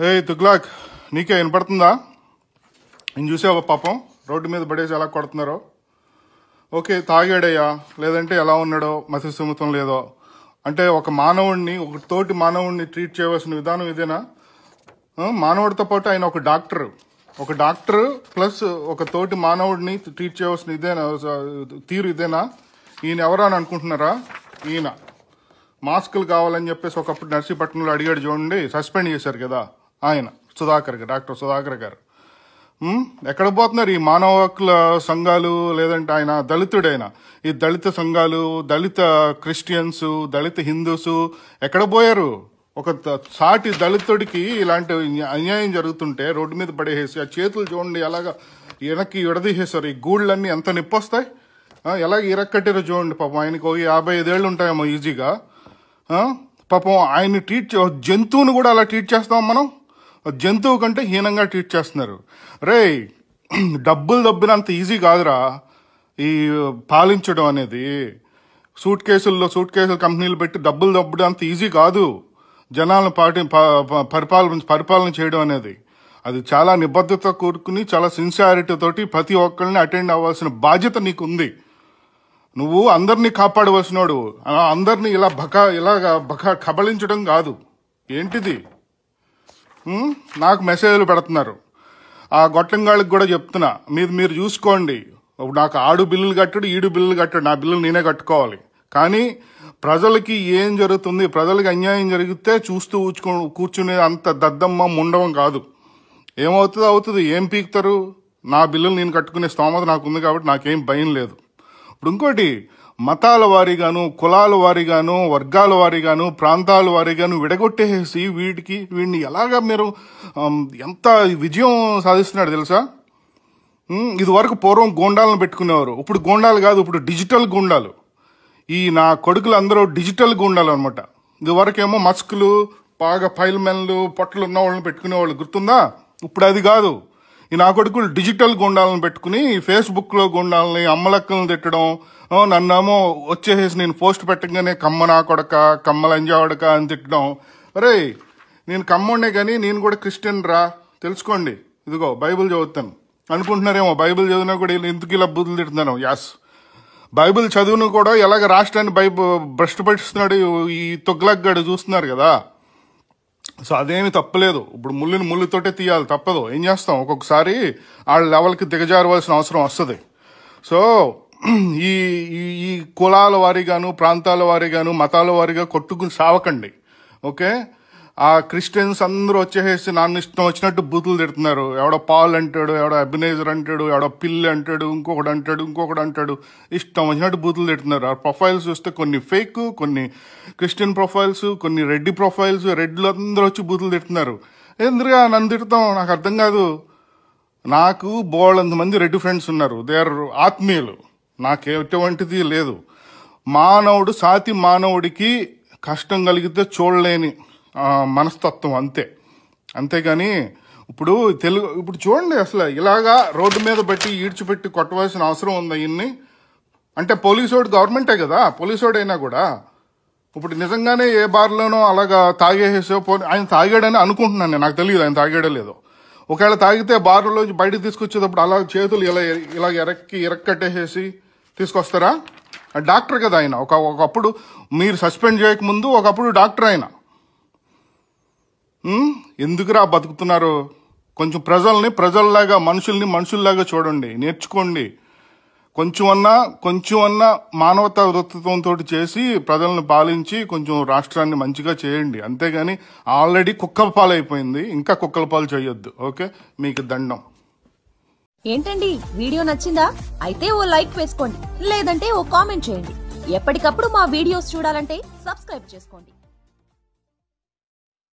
హే తుగ్లాక్ నీకే వినపడుతుందా నేను చూసావా పాపం రోడ్డు మీద పడేసి ఎలా కొడుతున్నారు ఓకే తాగాడయ్యా లేదంటే ఎలా ఉన్నాడో మసీ సుమతం లేదో అంటే ఒక మానవుడిని ఒక తోటి మానవుడిని ట్రీట్ చేయవలసిన విధానం ఇదేనా మానవుడితో పాటు ఆయన ఒక డాక్టరు ఒక డాక్టర్ ప్లస్ ఒక తోటి మానవుడిని ట్రీట్ చేయవలసిన ఇదేనా తీరు ఇదేనా ఈయన ఎవరా అని అనుకుంటున్నారా ఈయన మాస్కులు కావాలని చెప్పేసి ఒకప్పుడు నర్సీపట్నంలో అడిగాడు చూడండి సస్పెండ్ చేశారు కదా ఆయన సుధాకర్ గారు డాక్టర్ సుధాకర్ గారు ఎక్కడ పోతున్నారు ఈ మానవ హక్కుల సంఘాలు లేదంటే ఆయన దళితుడైన ఈ దళిత సంఘాలు దళిత క్రిస్టియన్స్ దళిత హిందూస్ ఎక్కడ పోయారు ఒక సాటి దళితుడికి ఇలాంటి అన్యాయం జరుగుతుంటే రోడ్డు మీద పడేసేసి ఆ చేతులు చూడండి ఎలాగ వెనక్కి విడదీసేశారు ఈ గూళ్ళన్నీ ఎంత నిప్పొస్తాయి ఎలాగ ఇరక్కట్టిరో చూడండి పాపం ఆయనకు యాభై ఐదేళ్ళు ఉంటాయేమో ఈజీగా పాపం ఆయన్ని ట్రీట్ జంతువుని కూడా అలా ట్రీట్ చేస్తాం మనం జంతువు కంటే హీనంగా ట్రీట్ చేస్తున్నారు రే డబ్బులు దబ్బినంత ఈజీ కాదురా ఈ పాలించడం అనేది సూట్ కేసుల్లో సూట్ కేసులు కంపెనీలు పెట్టి డబ్బులు దబ్బడం అంత ఈజీ కాదు జనాలను పాటి పరిపాలన పరిపాలన చేయడం అనేది అది చాలా నిబద్ధత కూడుకుని చాలా తోటి ప్రతి ఒక్కరిని అటెండ్ అవ్వాల్సిన బాధ్యత నీకు ఉంది నువ్వు అందరినీ కాపాడవలసినోడు అందరినీ ఇలా బక ఇలా బక కబళించడం కాదు ఏంటిది నాకు మెసేజ్లు పెడుతున్నారు ఆ గొట్టంగాళ్ళకి కూడా చెప్తున్నా మీరు మీరు చూసుకోండి నాకు ఆడు బిల్లులు కట్టడు ఈడు బిల్లులు కట్టడు నా బిల్లులు నేనే కట్టుకోవాలి కానీ ప్రజలకి ఏం జరుగుతుంది ప్రజలకి అన్యాయం జరిగితే చూస్తూ ఊచుకో కూర్చునే అంత దద్దమ్మ ముండవం కాదు ఏమవుతుందో అవుతుంది ఏం పీకుతారు నా బిల్లులు నేను కట్టుకునే స్తోమత నాకుంది కాబట్టి నాకేం భయం లేదు ఇప్పుడు ఇంకోటి మతాల వారీగాను కులాల వారీగాను వర్గాల వారీగాను ప్రాంతాల వారీగాను విడగొట్టేసి వీటికి వీడిని ఎలాగ మీరు ఎంత విజయం సాధిస్తున్నాడు తెలుసా ఇది వరకు పూర్వం గోండాలను పెట్టుకునేవారు ఇప్పుడు గోండాలు కాదు ఇప్పుడు డిజిటల్ గోండాలు ఈ నా కొడుకులు అందరూ డిజిటల్గా ఉండాలన్నమాట ఇదివరకేమో మస్కులు బాగా మెన్లు పొట్టలు ఉన్న వాళ్ళని పెట్టుకునేవాళ్ళు గుర్తుందా ఇప్పుడు అది కాదు ఈ నా కొడుకులు డిజిటల్ గుండాలను పెట్టుకుని ఫేస్బుక్లో గుండాలని అమ్మలక్కలను తిట్టడం నన్నేమో వచ్చేసేసి నేను పోస్ట్ పెట్టగానే కమ్మ నా కొడక లంజావడక అని తిట్టడం రే నేను కమ్మండే కానీ నేను కూడా క్రిస్టియన్ రా తెలుసుకోండి ఇదిగో బైబిల్ చదువుతాను అనుకుంటున్నారేమో బైబిల్ చదివినా కూడా ఎందుకు ఇలా బుద్ధులు తిడుతున్నాను యాస్ బైబిల్ చదువును కూడా ఎలాగ రాష్ట్రాన్ని బై భ్రష్టు పట్టిస్తున్నాడు ఈ తొగ్లగ్గాడు చూస్తున్నారు కదా సో అదేమి తప్పలేదు ఇప్పుడు ముళ్ళుని ముళ్ళుతోటే తీయాలి తప్పదు ఏం చేస్తాం ఒక్కొక్కసారి వాళ్ళ లెవెల్కి దిగజారవలసిన అవసరం వస్తుంది సో ఈ ఈ కులాల వారిగాను ప్రాంతాల వారిగాను మతాల వారిగా కొట్టుకుని సావకండి ఓకే ఆ క్రిస్టియన్స్ అందరూ వచ్చేసేసి నాన్న ఇష్టం వచ్చినట్టు బూతులు తిడుతున్నారు ఎవడో పాల్ అంటాడు ఎవడో అభినేజర్ అంటాడు ఎవడో పిల్లి అంటాడు ఇంకొకడు అంటాడు ఇంకొకడు అంటాడు ఇష్టం వచ్చినట్టు బూతులు తిడుతున్నారు ఆ ప్రొఫైల్స్ చూస్తే కొన్ని ఫేక్ కొన్ని క్రిస్టియన్ ప్రొఫైల్స్ కొన్ని రెడ్డి ప్రొఫైల్స్ రెడ్లు అందరూ వచ్చి బూతులు తిడుతున్నారు ఎందుకు నన్ను తిడతాం నాకు అర్థం కాదు నాకు బోళ్ళంత మంది రెడ్డి ఫ్రెండ్స్ ఉన్నారు దే ఆర్ ఆత్మీయులు నాకే ఎటువంటిది లేదు మానవుడు సాతి మానవుడికి కష్టం కలిగితే చూడలేని మనస్తత్వం అంతే అంతేగాని ఇప్పుడు తెలుగు ఇప్పుడు చూడండి అసలు ఇలాగా రోడ్డు మీద పెట్టి ఈడ్చిపెట్టి కొట్టవలసిన అవసరం ఉంది ఇన్ని అంటే పోలీసోడు గవర్నమెంటే కదా పోలీసోడైనా కూడా ఇప్పుడు నిజంగానే ఏ బార్లోనో అలాగా పో ఆయన తాగాడని అనుకుంటున్నాను నేను నాకు తెలియదు ఆయన తాగాడో లేదో ఒకవేళ తాగితే బార్లో బయటకు తీసుకొచ్చేటప్పుడు అలా చేతులు ఇలా ఇలా ఎరక్కి ఎరక్కట్టేసేసి తీసుకొస్తారా డాక్టర్ కదా ఆయన ఒక ఒకప్పుడు మీరు సస్పెండ్ చేయకముందు ఒకప్పుడు డాక్టర్ ఆయన ఎందుకురా బతుకుతున్నారు కొంచెం ప్రజల్ని ప్రజల్లాగా మనుషుల్ని మనుషుల్లాగా చూడండి నేర్చుకోండి కొంచెం అన్నా కొంచెం అన్నా మానవతా వృత్తత్వంతో చేసి ప్రజలను పాలించి కొంచెం రాష్ట్రాన్ని మంచిగా చేయండి అంతేగాని ఆల్రెడీ కుక్కల అయిపోయింది ఇంకా కుక్కల పాలు చేయొద్దు ఓకే మీకు దండం ఏంటండి వీడియో నచ్చిందా అయితే ఓ లైక్ వేసుకోండి లేదంటే ఓ కామెంట్ చేయండి ఎప్పటికప్పుడు మా వీడియోస్ చూడాలంటే సబ్స్క్రైబ్ చేసుకోండి